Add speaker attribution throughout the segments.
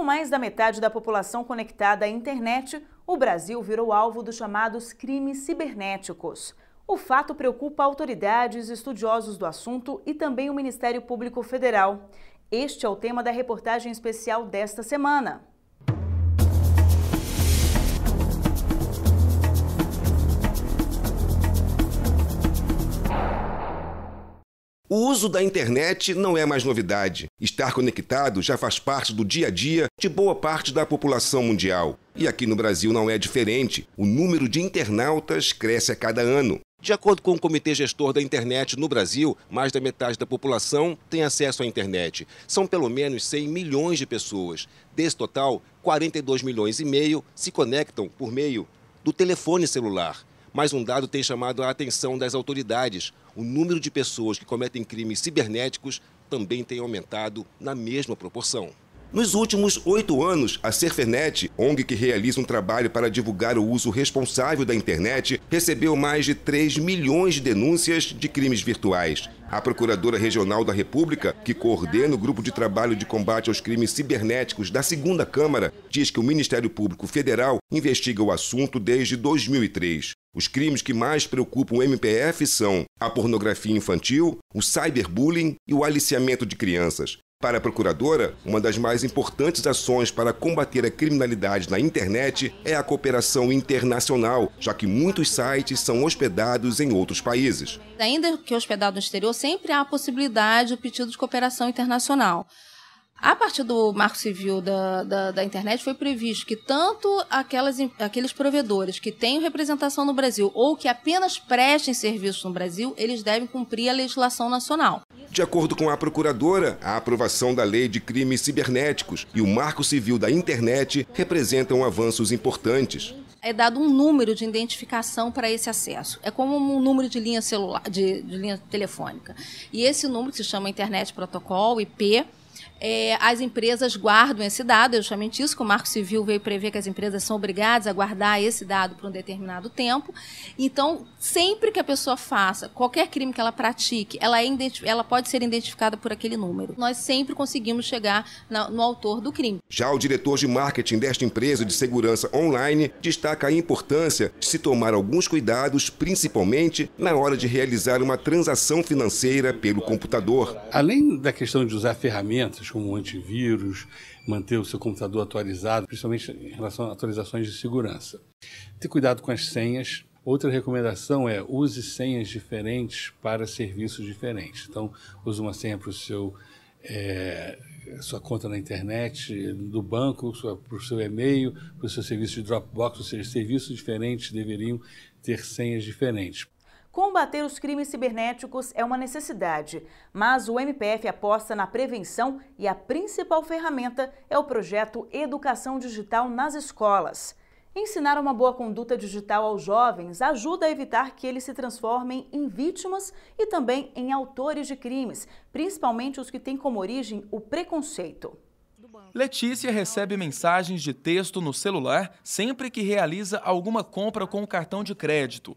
Speaker 1: Com mais da metade da população conectada à internet, o Brasil virou alvo dos chamados crimes cibernéticos. O fato preocupa autoridades, estudiosos do assunto e também o Ministério Público Federal. Este é o tema da reportagem especial desta semana.
Speaker 2: O uso da internet não é mais novidade. Estar conectado já faz parte do dia a dia de boa parte da população mundial. E aqui no Brasil não é diferente. O número de internautas cresce a cada ano. De acordo com o Comitê Gestor da Internet no Brasil, mais da metade da população tem acesso à internet. São pelo menos 100 milhões de pessoas. Desse total, 42 milhões e meio se conectam por meio do telefone celular. Mas um dado tem chamado a atenção das autoridades o número de pessoas que cometem crimes cibernéticos também tem aumentado na mesma proporção. Nos últimos oito anos, a Serfernet, ONG que realiza um trabalho para divulgar o uso responsável da internet, recebeu mais de 3 milhões de denúncias de crimes virtuais. A Procuradora Regional da República, que coordena o Grupo de Trabalho de Combate aos Crimes Cibernéticos da Segunda Câmara, diz que o Ministério Público Federal investiga o assunto desde 2003. Os crimes que mais preocupam o MPF são a pornografia infantil, o cyberbullying e o aliciamento de crianças. Para a procuradora, uma das mais importantes ações para combater a criminalidade na internet é a cooperação internacional, já que muitos sites são hospedados em outros países.
Speaker 3: Ainda que hospedado no exterior, sempre há a possibilidade do pedido de cooperação internacional. A partir do Marco Civil da, da, da internet foi previsto que tanto aquelas, aqueles provedores que têm representação no Brasil ou que apenas prestem serviços no Brasil, eles devem cumprir a legislação nacional.
Speaker 2: De acordo com a procuradora, a aprovação da Lei de Crimes Cibernéticos e o Marco Civil da Internet representam avanços importantes
Speaker 3: é dado um número de identificação para esse acesso. É como um número de linha celular, de, de linha telefônica. E esse número que se chama Internet Protocol, IP, é, as empresas guardam esse dado, é justamente isso que o Marco Civil veio prever que as empresas são obrigadas a guardar esse dado por um determinado tempo. Então, sempre que a pessoa faça qualquer crime que ela pratique, ela, é ela pode ser identificada por aquele número. Nós sempre conseguimos chegar na, no autor do crime.
Speaker 2: Já o diretor de marketing desta empresa de segurança online destaca a importância de se tomar alguns cuidados, principalmente na hora de realizar uma transação financeira pelo computador.
Speaker 4: Além da questão de usar ferramentas como o antivírus, manter o seu computador atualizado, principalmente em relação a atualizações de segurança. Ter cuidado com as senhas. Outra recomendação é use senhas diferentes para serviços diferentes. Então, use uma senha para o seu é, sua conta na internet, do banco, para o seu e-mail, para o seu serviço de Dropbox, ou seja, serviços diferentes deveriam ter senhas diferentes.
Speaker 1: Combater os crimes cibernéticos é uma necessidade, mas o MPF aposta na prevenção e a principal ferramenta é o projeto Educação Digital nas escolas. Ensinar uma boa conduta digital aos jovens ajuda a evitar que eles se transformem em vítimas e também em autores de crimes, principalmente os que têm como origem o preconceito.
Speaker 4: Letícia recebe mensagens de texto no celular sempre que realiza alguma compra com o cartão de crédito.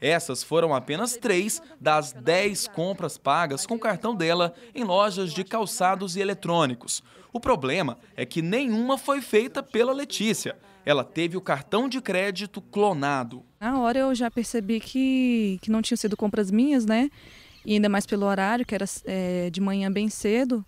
Speaker 4: Essas foram apenas três das dez compras pagas com cartão dela em lojas de calçados e eletrônicos. O problema é que nenhuma foi feita pela Letícia. Ela teve o cartão de crédito clonado.
Speaker 3: Na hora eu já percebi que, que não tinham sido compras minhas, né? E ainda mais pelo horário, que era é, de manhã bem cedo.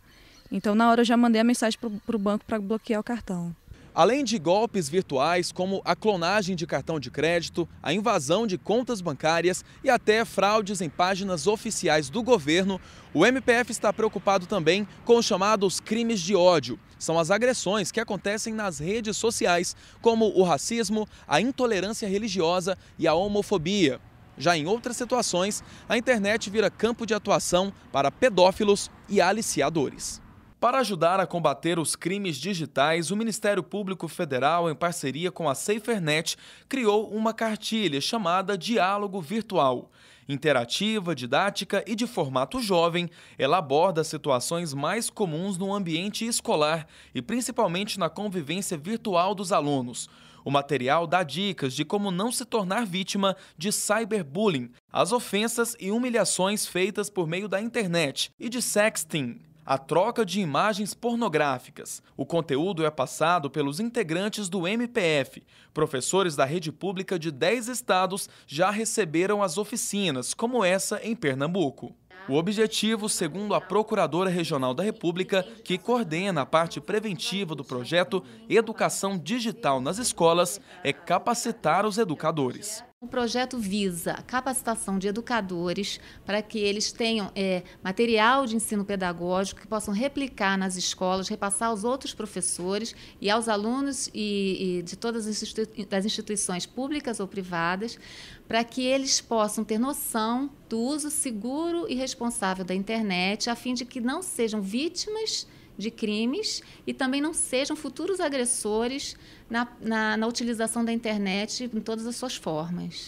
Speaker 3: Então, na hora eu já mandei a mensagem para o banco para bloquear o cartão.
Speaker 4: Além de golpes virtuais como a clonagem de cartão de crédito, a invasão de contas bancárias e até fraudes em páginas oficiais do governo, o MPF está preocupado também com os chamados crimes de ódio. São as agressões que acontecem nas redes sociais, como o racismo, a intolerância religiosa e a homofobia. Já em outras situações, a internet vira campo de atuação para pedófilos e aliciadores. Para ajudar a combater os crimes digitais, o Ministério Público Federal, em parceria com a SaferNet, criou uma cartilha chamada Diálogo Virtual. Interativa, didática e de formato jovem, ela aborda situações mais comuns no ambiente escolar e principalmente na convivência virtual dos alunos. O material dá dicas de como não se tornar vítima de cyberbullying, as ofensas e humilhações feitas por meio da internet e de sexting, a troca de imagens pornográficas. O conteúdo é passado pelos integrantes do MPF. Professores da rede pública de 10 estados já receberam as oficinas, como essa em Pernambuco. O objetivo, segundo a Procuradora Regional da República, que coordena a parte preventiva do projeto Educação Digital nas Escolas, é capacitar os educadores.
Speaker 3: O projeto visa capacitação de educadores para que eles tenham é, material de ensino pedagógico que possam replicar nas escolas, repassar aos outros professores e aos alunos e, e de todas as institui das instituições públicas ou privadas, para que eles possam ter noção do uso seguro e responsável da internet, a fim de que não sejam vítimas de crimes e também não sejam futuros agressores na, na, na utilização da internet em todas as suas formas.